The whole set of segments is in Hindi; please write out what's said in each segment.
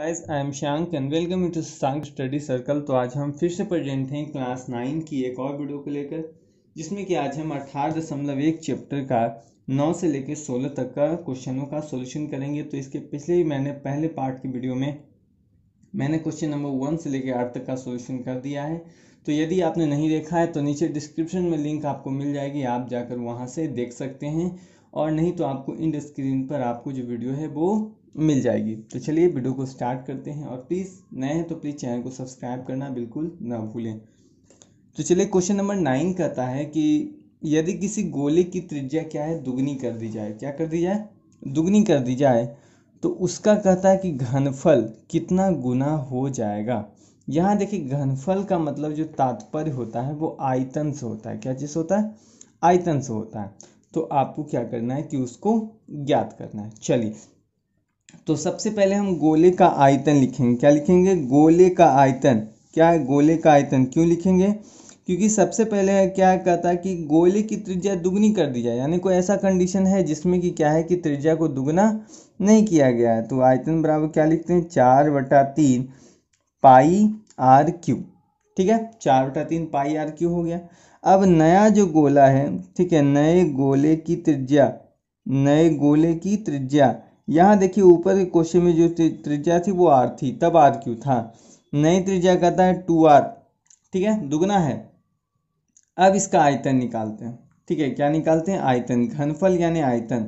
I am Shank and welcome to Shank study circle तो आज हम फिर से प्रेजेंट हैं क्लास नाइन की एक और वीडियो को लेकर जिसमें कि आज हम अठारह दशमलव एक चैप्टर का नौ से लेकर सोलह तक का क्वेश्चनों का सोल्यूशन करेंगे तो इसके पिछले ही मैंने पहले पार्ट की वीडियो में मैंने क्वेश्चन नंबर वन से लेकर आठ तक का सोल्यूशन कर दिया है तो यदि आपने नहीं देखा है तो नीचे डिस्क्रिप्शन में लिंक आपको मिल जाएगी आप जाकर वहाँ से देख सकते हैं और नहीं तो आपको इंड स्क्रीन पर आपको जो वीडियो है वो मिल जाएगी तो चलिए वीडियो को स्टार्ट करते हैं और प्लीज़ नए हैं तो प्लीज़ चैनल को सब्सक्राइब करना बिल्कुल ना भूलें तो चलिए क्वेश्चन नंबर नाइन कहता है कि यदि किसी गोले की त्रिज्या क्या है दुगनी कर दी जाए क्या कर दी जाए दुगनी कर दी जाए तो उसका कहता है कि घनफल कितना गुना हो जाएगा यहाँ देखिए घनफल का मतलब जो तात्पर्य होता है वो आयतन से होता है क्या चीज़ होता है आयतन से होता है तो आपको क्या करना है कि उसको ज्ञात करना है चलिए तो सबसे पहले हम गोले का आयतन लिखेंगे क्या लिखेंगे गोले का आयतन क्या है गोले का आयतन क्यों लिखेंगे क्योंकि सबसे पहले क्या कहता है कि गोले की त्रिज्या दुगनी कर दी जाए यानी कोई ऐसा कंडीशन है जिसमें कि क्या है कि त्रिज्या को दुगना नहीं किया गया है तो आयतन बराबर क्या लिखते हैं चार बटा तीन पाई आर क्यू ठीक है चार बटा तीन पाई आर क्यू हो गया अब नया जो गोला है ठीक है नए गोले की त्रिज्या नए गोले की त्रिज्या यहाँ देखिए ऊपर के क्वेश्चन में जो त्रिज्या थी वो आर थी तब आर क्यू था नई त्रिज्या कहता है टू आर ठीक है दुगना है अब इसका आयतन निकालते हैं ठीक है क्या निकालते हैं आयतन घनफल यानी आयतन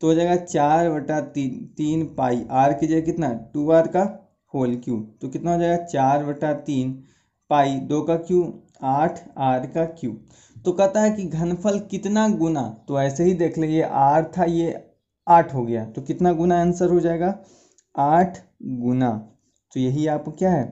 तो हो जाएगा चार बटा ती, तीन पाई आर की जगह कितना टू आर का होल क्यू तो कितना हो जाएगा चार बटा तीन पाई दो का क्यू आठ आर का क्यू तो कहता है कि घनफल कितना गुना तो ऐसे ही देख लें ये आर था ये आठ हो गया तो कितना गुना आंसर हो जाएगा आठ गुना तो यही आपको क्या है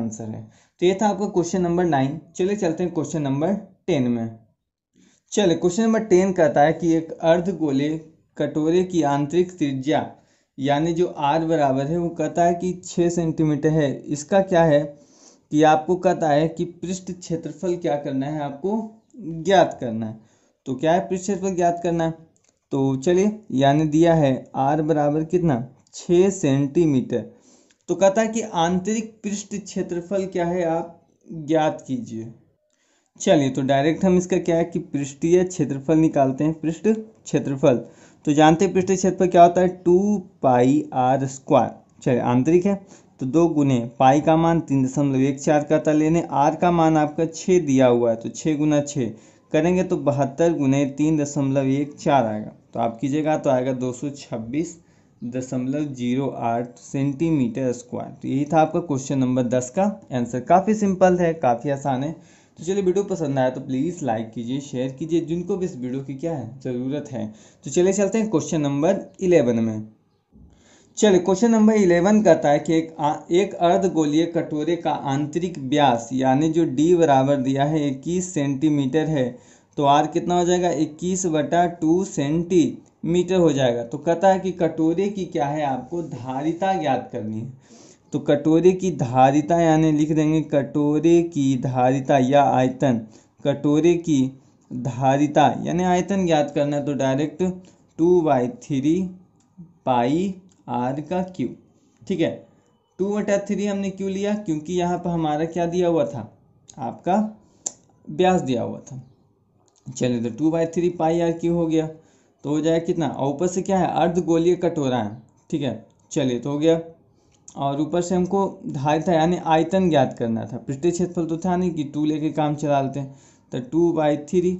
आंसर है तो ये था आपका क्वेश्चन नंबर नाइन चले चलते हैं क्वेश्चन नंबर टेन में चले क्वेश्चन नंबर टेन कहता है कि एक अर्ध गोले कटोरे की आंतरिक त्रिज्या यानी जो आर बराबर है वो कहता है कि छः सेंटीमीटर है इसका क्या है कि आपको कहता है कि पृष्ठ क्षेत्रफल क्या करना है आपको ज्ञात करना है तो क्या है पृष्ठ क्षेत्रफल ज्ञात करना है तो चलिए यानी दिया है आर बराबर कितना छः सेंटीमीटर तो कहता है कि आंतरिक पृष्ठ क्षेत्रफल क्या है आप ज्ञात कीजिए चलिए तो डायरेक्ट हम इसका क्या है कि पृष्ठीय क्षेत्रफल निकालते हैं पृष्ठ क्षेत्रफल तो जानते हैं पृष्ठीय क्षेत्रफल क्या होता है टू पाई आर स्क्वायर चलिए आंतरिक है तो दो गुने पाई का मान तीन दशमलव एक चार का था लेने आर का मान आपका छः दिया हुआ है तो छः गुना छः करेंगे तो बहत्तर गुने तीन दशमलव एक चार आएगा तो आप कीजिएगा तो आएगा दो सौ छब्बीस दशमलव जीरो आठ सेंटीमीटर स्क्वायर तो यही था आपका क्वेश्चन नंबर दस का आंसर काफ़ी सिंपल है काफ़ी आसान है तो चलिए वीडियो पसंद आया तो प्लीज़ लाइक कीजिए शेयर कीजिए जिनको भी इस वीडियो की क्या है ज़रूरत है तो चलिए चलते हैं क्वेश्चन नंबर इलेवन में चलिए क्वेश्चन नंबर इलेवन कहता है कि एक आ, एक अर्ध गोलीय कटोरे का आंतरिक व्यास यानी जो डी बराबर दिया है इक्कीस सेंटीमीटर है तो आर कितना हो जाएगा इक्कीस बटा टू सेंटीमीटर हो जाएगा तो कहता है कि कटोरे की क्या है आपको धारिता ज्ञात करनी है तो कटोरे की धारिता यानी लिख देंगे कटोरे की धारिता या आयतन कटोरे की धारिता यानी आयतन ज्ञात करना है तो direct two by three pi R का क्यू ठीक है टू बटा थ्री हमने क्यों लिया क्योंकि यहाँ पर हमारा क्या दिया हुआ था आपका ब्यास दिया हुआ था चलिए तो two by three pi R cube हो गया तो हो जाएगा कितना और ऊपर से क्या है अर्ध गोलीय कटोरा है ठीक है चलिए तो हो गया और ऊपर से हमको धार था यानी आयतन ज्ञात करना था पृष्ठीय क्षेत्रफल तो था नहीं कि टू लेके काम चला लेते हैं तो टू बाई थ्री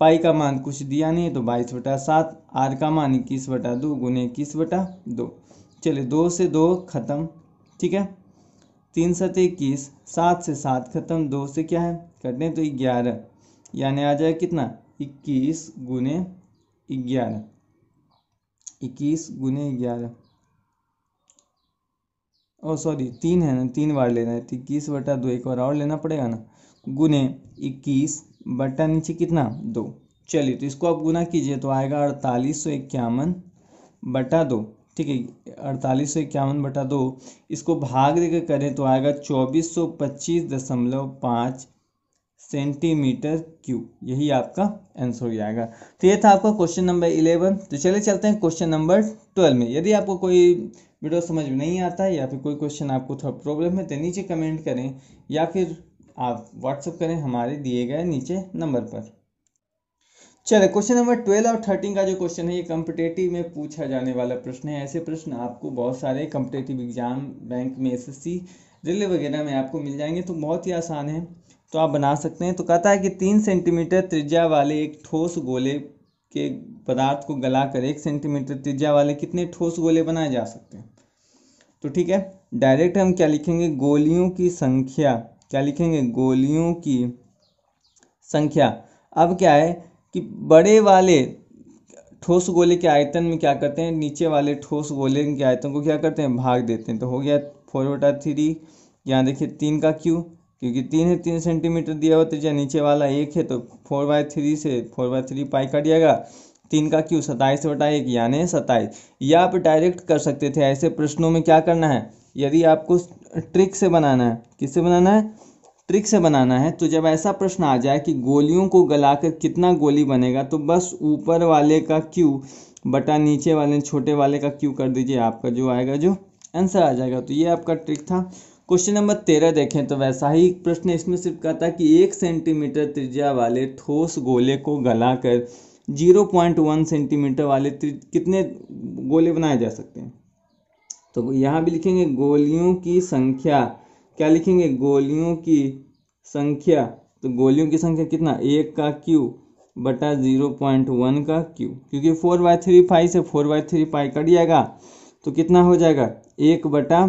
पाई का मान कुछ दिया नहीं है तो बाईस बटा सात आर का मान इक्कीस बटा दो गुने इक्कीस बटा दो चलिए दो से दो ख़त्म ठीक है तीन सत इक्कीस सात से सात ख़त्म दो से क्या है कटने तो ग्यारह यानी आ जाए कितना इक्कीस गुने ग्यारह इक्कीस गुने ग्यारह और सॉरी तीन है ना तीन बार लेना है तो इक्कीस बटा दो एक बार और लेना पड़ेगा ना गुने इक्कीस बटा नीचे कितना दो चलिए तो इसको आप गुना कीजिए तो आएगा अड़तालीस सौ इक्यावन बटा दो ठीक है अड़तालीस सौ इक्यावन बटा दो इसको भाग देकर करें तो आएगा चौबीस सौ पच्चीस दशमलव पाँच सेंटीमीटर क्यूब यही आपका आंसर हो जाएगा तो ये था आपका क्वेश्चन नंबर इलेवन तो चले चलते हैं क्वेश्चन नंबर ट्वेल्व में यदि आपको कोई वीडियो समझ में नहीं आता या फिर कोई क्वेश्चन आपको थोड़ा प्रॉब्लम है तो नीचे कमेंट करें या फिर आप व्हाट्सअप करें हमारे दिए गए नीचे नंबर पर चले क्वेश्चन नंबर ट्वेल्व और थर्टीन का जो क्वेश्चन है ये कम्पिटेटिव में पूछा जाने वाला प्रश्न है ऐसे प्रश्न आपको बहुत सारे कम्पिटेटिव एग्जाम बैंक में एस रिले वगैरह में आपको मिल जाएंगे तो बहुत ही आसान है तो आप बना सकते हैं तो कहता है कि तीन सेंटीमीटर त्रिज्या वाले एक ठोस गोले के पदार्थ को गला कर एक सेंटीमीटर त्रिज्या वाले कितने ठोस गोले बनाए जा सकते हैं तो ठीक है डायरेक्ट हम क्या लिखेंगे गोलियों की संख्या क्या लिखेंगे गोलियों की संख्या अब क्या है कि बड़े वाले ठोस गोले के आयतन में क्या करते हैं नीचे वाले ठोस गोले के आयतन को क्या करते हैं भाग देते हैं तो हो गया फोर वोटा थ्री यहाँ देखिए तीन का क्यू क्योंकि तीन है तीन सेंटीमीटर दिया हुआ त्रिज्या तो नीचे वाला एक है तो फोर बाय थ्री से four by three pi cut जाएगा तीन का क्यू सताइस बटा एक यानी सताइस या आप डायरेक्ट कर सकते थे ऐसे प्रश्नों में क्या करना है यदि आपको ट्रिक से बनाना है किससे बनाना है ट्रिक से बनाना है तो जब ऐसा प्रश्न आ जाए कि गोलियों को गलाकर कितना गोली बनेगा तो बस ऊपर वाले का क्यू बटा नीचे वाले छोटे वाले का क्यू कर दीजिए आपका जो आएगा जो आंसर आ जाएगा तो ये आपका ट्रिक था क्वेश्चन नंबर तेरह देखें तो वैसा ही प्रश्न इसमें सिर्फ कहा था कि एक सेंटीमीटर त्रिज्या वाले ठोस गोले को गलाकर जीरो पॉइंट वन सेंटीमीटर वाले कितने गोले बनाए जा सकते हैं तो यहाँ भी लिखेंगे गोलियों की संख्या क्या लिखेंगे गोलियों की संख्या तो गोलियों की संख्या कितना एक का क्यू बटा जीरो पॉइंट वन का क्यू क्योंकि फोर बाय थ्री फाइव से four by three five cut जाएगा तो कितना हो जाएगा एक बटा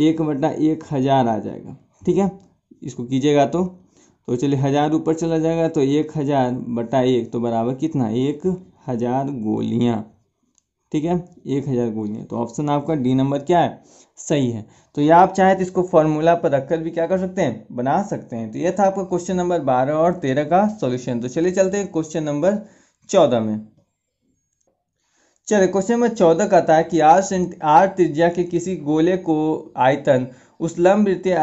एक बटा एक हज़ार आ जाएगा ठीक है इसको कीजिएगा तो तो चलिए हज़ार ऊपर चला जाएगा तो एक हज़ार बटा एक तो बराबर कितना एक हज़ार गोलियाँ ठीक है एक हज़ार गोलियाँ तो ऑप्शन आपका डी नंबर क्या है सही है तो ये आप चाहे तो इसको फॉर्मूला पर रखकर भी क्या कर सकते हैं बना सकते हैं तो ये था आपका क्वेश्चन नंबर बारह और तेरह का सॉल्यूशन तो चलिए चलते हैं क्वेश्चन नंबर चौदह में चलिए क्वेश्चन नंबर चौदह कहता है कि आर आर त्रिज्या के किसी गोले को आयतन उस लंब वृत्तीय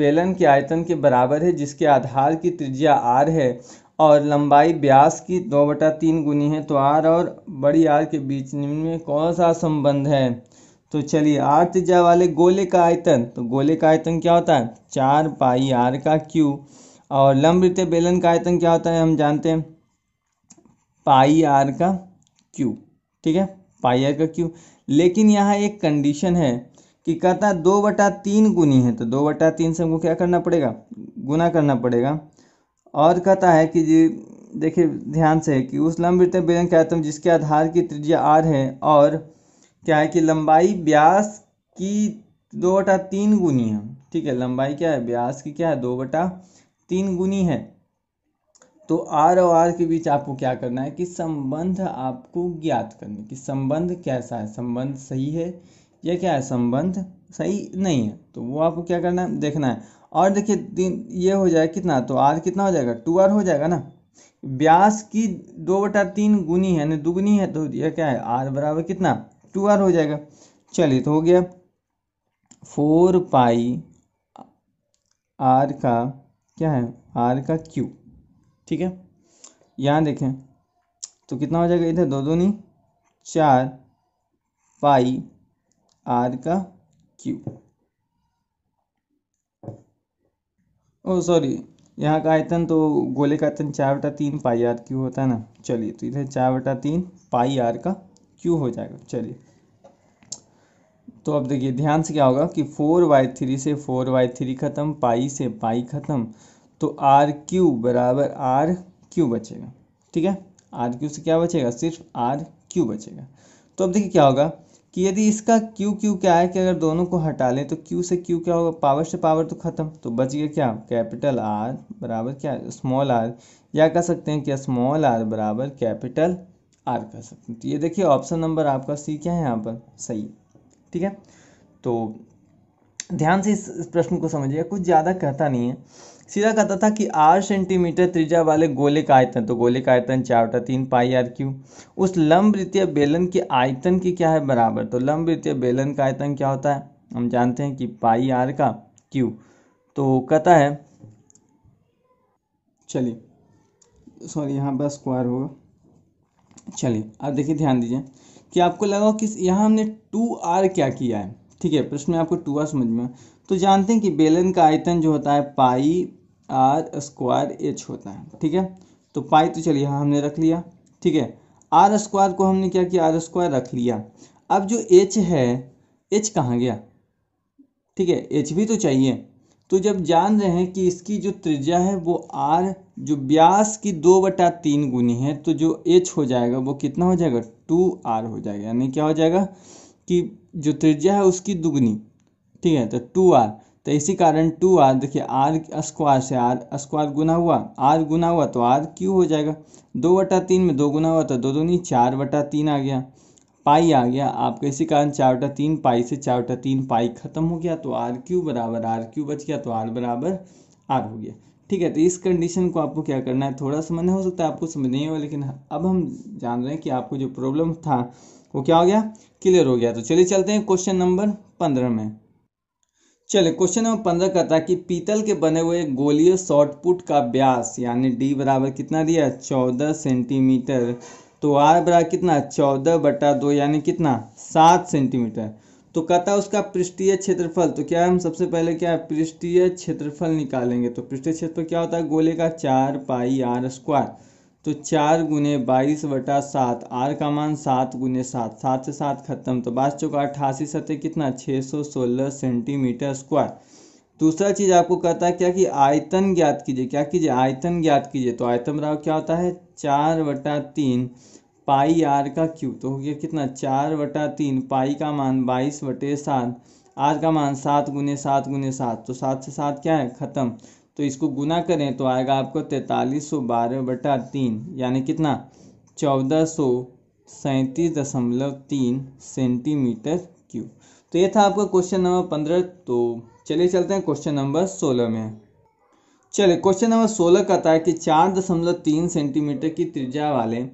बेलन के आयतन के बराबर है जिसके आधार की त्रिज्या आर है और लंबाई ब्यास की दो बटा तीन गुनी है तो आर और बड़ी आर के बीच में कौन सा संबंध है तो चलिए आर त्रिज्या वाले गोले का आयतन तो गोले का आयतन क्या होता है चार पाई आर का क्यू और लंब रित बेलन का आयतन क्या होता है हम जानते हैं पाई आर का क्यू ठीक है पाई आर का क्यूब लेकिन यहाँ एक कंडीशन है कि कहता है दो बटा तीन गुनी है तो दो बटा तीन से हमको क्या करना पड़ेगा गुना करना पड़ेगा और कहता है कि जी देखिए ध्यान से कि उस लंब वृत्त बेलन कहता हूँ जिसके आधार की त्रिज्या आर है और क्या है कि लंबाई व्यास की दो बटा तीन गुनी है ठीक है लंबाई क्या है व्यास की क्या है दो बटा तीन गुनी है तो आर और आर के बीच आपको क्या करना है कि संबंध आपको ज्ञात करने कि संबंध कैसा है संबंध सही है या क्या है संबंध सही नहीं है तो वो आपको क्या करना है देखना है और देखिए तीन ये हो जाएगा कितना तो आर कितना हो जाएगा टू आर हो जाएगा ना ब्यास की दो बटा तीन गुनी है यानी दुगुनी है तो यह क्या है आर बराबर कितना टू आर हो जाएगा चलिए तो हो गया फोर पाई आर का क्या है आर का क्यू ठीक है यहाँ देखें तो कितना हो जाएगा इधर दो दो नहीं चार पाई आर का क्यू ओ सॉरी यहाँ का आयतन तो गोले का आयतन चार बटा तीन पाई आर क्यू होता है ना चलिए तो इधर चार बटा तीन पाई आर का क्यू हो जाएगा चलिए तो अब देखिए ध्यान से क्या होगा कि फोर वाई थ्री से फोर वाई थ्री ख़त्म पाई से पाई ख़त्म तो आर क्यू बराबर आर क्यू बचेगा ठीक है आर क्यू से क्या बचेगा सिर्फ आर क्यू बचेगा तो अब देखिए क्या होगा कि यदि इसका क्यू क्यू क्या है कि अगर दोनों को हटा लें तो क्यू से क्यू क्या होगा पावर से पावर तो खत्म तो बच गया क्या कैपिटल आर बराबर क्या स्मॉल आर या कह सकते हैं कि स्मॉल आर बराबर कैपिटल आर कह सकते हैं तो ये देखिए ऑप्शन नंबर आपका सी क्या है यहाँ पर सही है ठीक है तो ध्यान से इस प्रश्न को समझिएगा कुछ ज़्यादा कहता नहीं है सीधा कहता था कि आठ सेंटीमीटर त्रिज्या वाले गोले का आयतन तो गोले का आयतन चार बटा तीन पाई आर क्यू उस लंब वृत्तीय बेलन के आयतन की क्या है बराबर तो लंब वृत्तीय बेलन का आयतन क्या होता है हम जानते हैं कि पाई आर का क्यू तो कहता है चलिए सॉरी यहाँ पर स्क्वायर होगा चलिए अब देखिए ध्यान दीजिए कि आपको लगा कि यहाँ हमने टू आर क्या किया है ठीक है प्रश्न में आपको टू आर समझ में तो जानते हैं कि बेलन का आयतन जो होता है पाई आर स्क्वायर एच होता है ठीक है तो पाई तो चलिए हाँ हमने रख लिया ठीक है आर स्क्वायर को हमने क्या किया आर स्क्वायर रख लिया अब जो एच है एच कहाँ गया ठीक है एच भी तो चाहिए तो जब जान रहे हैं कि इसकी जो त्रिज्या है वो आर जो ब्यास की दो बटा तीन गुनी है तो जो एच हो जाएगा वो कितना हो जाएगा टू आर हो जाएगा यानी क्या हो जाएगा कि जो त्रिज्या है उसकी दुगनी ठीक है तो टू आर तो इसी कारण टू आर देखिए आर स्क्वायर से आर स्क्वायर गुना हुआ आर गुना हुआ तो आर क्यू हो जाएगा दो बटा तीन में दो गुना हुआ तो दो दूनी चार बटा तीन आ गया पाई आ गया आपका इसी कारण चार बटा तीन पाई से चार बटा तीन पाई खत्म हो गया तो आर क्यू बराबर आर क्यू बच गया तो आर बराबर आर हो गया ठीक है तो इस कंडीशन को आपको क्या करना है थोड़ा समझना हो सकता है आपको समझ नहीं होगा लेकिन अब हम जान रहे हैं कि आपको जो प्रॉब्लम था वो क्या हो गया क्लियर हो गया तो चलिए चलते हैं क्वेश्चन नंबर पंद्रह में चलिए क्वेश्चन नंबर पंद्रह कहता है कि पीतल के बने हुए गोलीय शॉर्टपुट का व्यास यानी डी बराबर कितना दिया चौदह सेंटीमीटर तो आर बराबर कितना चौदह बटा दो यानी कितना सात सेंटीमीटर तो कहता है उसका पृष्ठीय क्षेत्रफल तो क्या हम सबसे पहले क्या है पृष्ठीय क्षेत्रफल निकालेंगे तो पृष्ठीय क्षेत्रफल क्या होता है गोले का चार पाई आर स्क्वायर तो चार गुने बाईस बटा सात आर का मान सात गुने सात सात से सात खत्म तो बाद चुका अठासी सतह कितना छः सौ सोलह सेंटीमीटर स्क्वायर दूसरा चीज़ आपको कहता है क्या कि आयतन ज्ञात कीजिए क्या कीजिए आयतन ज्ञात कीजिए तो आयतन बराबर क्या होता है चार बटा तीन पाई आर का क्यूब तो हो गया कितना चार बटा तीन पाई का मान बाईस बटे सात आर का मान सात गुने सात गुने सात तो सात से सात क्या है खत्म तो इसको गुना करें तो आएगा आपको तैंतालीस सौ बारह बटा तीन यानी कितना चौदह सौ सैंतीस दशमलव तीन सेंटीमीटर क्यूब तो ये था आपका क्वेश्चन नंबर पंद्रह तो चलिए चलते हैं क्वेश्चन नंबर सोलह में चलिए क्वेश्चन नंबर सोलह कहता है कि चार दशमलव तीन सेंटीमीटर की त्रिज्या वाले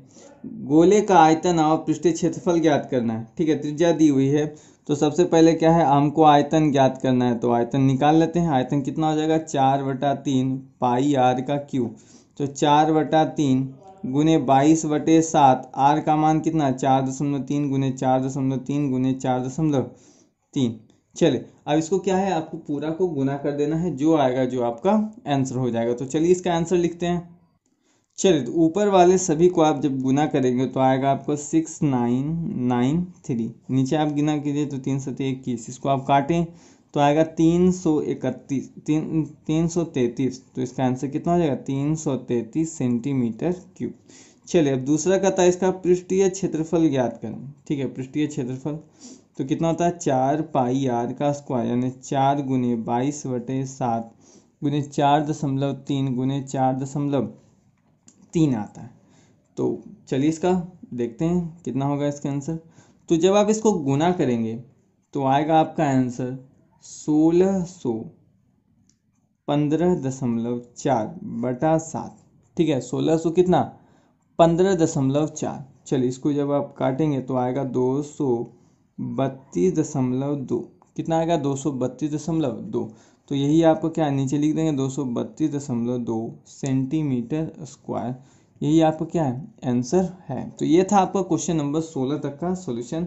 गोले का आयतन और पृष्ठीय क्षेत्रफल ज्ञात करना है ठीक है त्रिज्या दी हुई है तो सबसे पहले क्या है हमको आयतन ज्ञात करना है तो आयतन निकाल लेते हैं आयतन कितना हो जाएगा चार बटा तीन पाई आर का क्यू तो चार बटा तीन गुने बाईस बटे सात आर का मान कितना चार दशमलव तीन गुने चार दशमलव तीन गुने चार दशमलव तीन चलिए अब इसको क्या है आपको पूरा को गुना कर देना है जो आएगा जो आपका आंसर हो जाएगा तो चलिए इसका आंसर लिखते हैं चलिए तो ऊपर वाले सभी को आप जब गुना करेंगे तो आएगा आपको सिक्स नाइन नाइन थ्री नीचे आप गिना कीजिए तो तीन सौ इक्कीस इसको आप काटें तो आएगा तीन सौ इकतीस तीन तीन सौ तैंतीस तो इसका आंसर कितना हो जाएगा तीन सौ तैंतीस सेंटीमीटर क्यूब चलिए अब दूसरा का था इसका पृष्ठीय क्षेत्रफल ज्ञात करें ठीक है पृष्ठीय क्षेत्रफल तो कितना होता है चार पाई आर का स्क्वायर यानी चार गुने बाईस बटे सात गुने चार दशमलव तीन गुने चार दशमलव तीन आता है तो चलिए इसका देखते हैं कितना होगा इसका आंसर तो जब आप इसको गुना करेंगे तो आएगा आपका आंसर सोलह सौ पंद्रह दशमलव चार बटा सात ठीक है सोलह सौ कितना पंद्रह दशमलव चार चलिए इसको जब आप काटेंगे तो आएगा दो सौ बत्तीस दशमलव दो कितना आएगा दो सौ बत्तीस दशमलव दो तो यही आपको क्या नीचे लिख देंगे दो सौ बत्तीस दशमलव दो सेंटीमीटर स्क्वायर यही आपका क्या है आंसर है तो ये था आपका क्वेश्चन नंबर सोलह तक का सोल्यूशन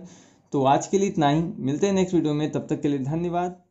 तो आज के लिए इतना ही मिलते हैं नेक्स्ट वीडियो में तब तक के लिए धन्यवाद